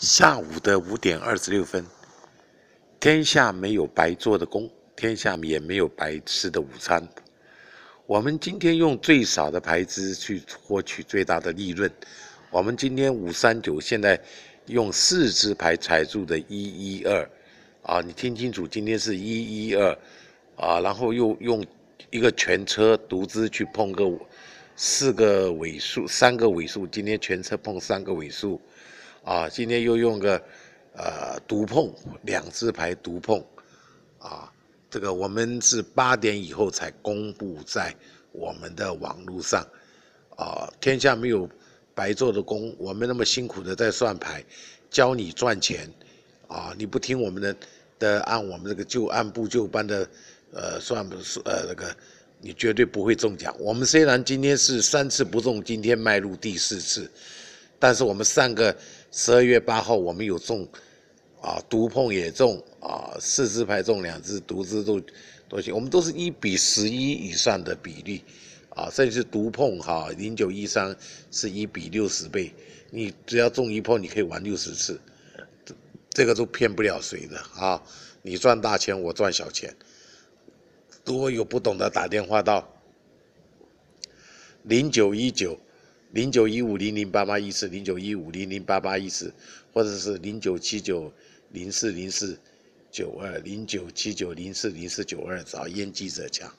下午的五点二十六分。天下没有白做的工，天下也没有白吃的午餐。我们今天用最少的牌资去获取最大的利润。我们今天五三九，现在用四支牌踩住的一一二，啊，你听清楚，今天是一一二，啊，然后又用一个全车独资去碰个四个尾数，三个尾数，今天全车碰三个尾数。啊，今天又用个，呃，独碰两只牌，独碰，啊，这个我们是八点以后才公布在我们的网络上，啊，天下没有白做的工，我们那么辛苦的在算牌，教你赚钱，啊，你不听我们的的按我们这个就按部就班的，呃，算不是呃那个，你绝对不会中奖。我们虽然今天是三次不中，今天迈入第四次。但是我们上个十二月八号我们有中，啊独碰也中啊四支牌中两支独支都都行，我们都是一比十一以上的比例，啊甚至是独碰哈零九一三是一比六十倍，你只要中一碰你可以玩六十次，这个都骗不了谁的啊！你赚大钱我赚小钱，如果有不懂的打电话到零九一九。零九一五零零八八一四，零九一五零零八八一四，或者是零九七九零四零四九二，零九七九零四零四九二，找燕记者抢。